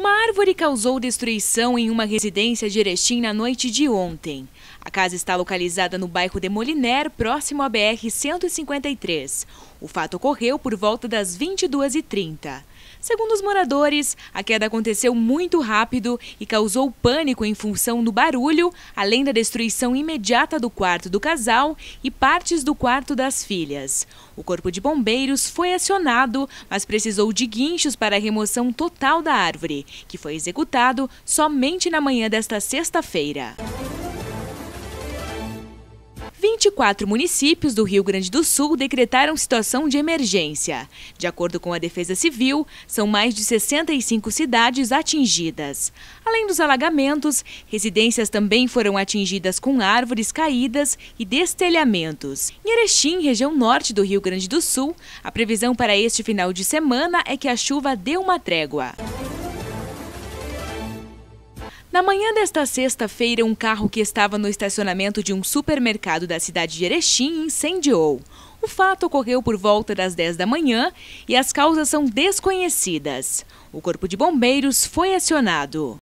Uma árvore causou destruição em uma residência de Erechim na noite de ontem. A casa está localizada no bairro de Moliner, próximo à BR-153. O fato ocorreu por volta das 22h30. Segundo os moradores, a queda aconteceu muito rápido e causou pânico em função do barulho, além da destruição imediata do quarto do casal e partes do quarto das filhas. O corpo de bombeiros foi acionado, mas precisou de guinchos para a remoção total da árvore que foi executado somente na manhã desta sexta-feira. 24 municípios do Rio Grande do Sul decretaram situação de emergência. De acordo com a Defesa Civil, são mais de 65 cidades atingidas. Além dos alagamentos, residências também foram atingidas com árvores caídas e destelhamentos. Em Erechim, região norte do Rio Grande do Sul, a previsão para este final de semana é que a chuva dê uma trégua. Na manhã desta sexta-feira, um carro que estava no estacionamento de um supermercado da cidade de Erechim incendiou. O fato ocorreu por volta das 10 da manhã e as causas são desconhecidas. O Corpo de Bombeiros foi acionado.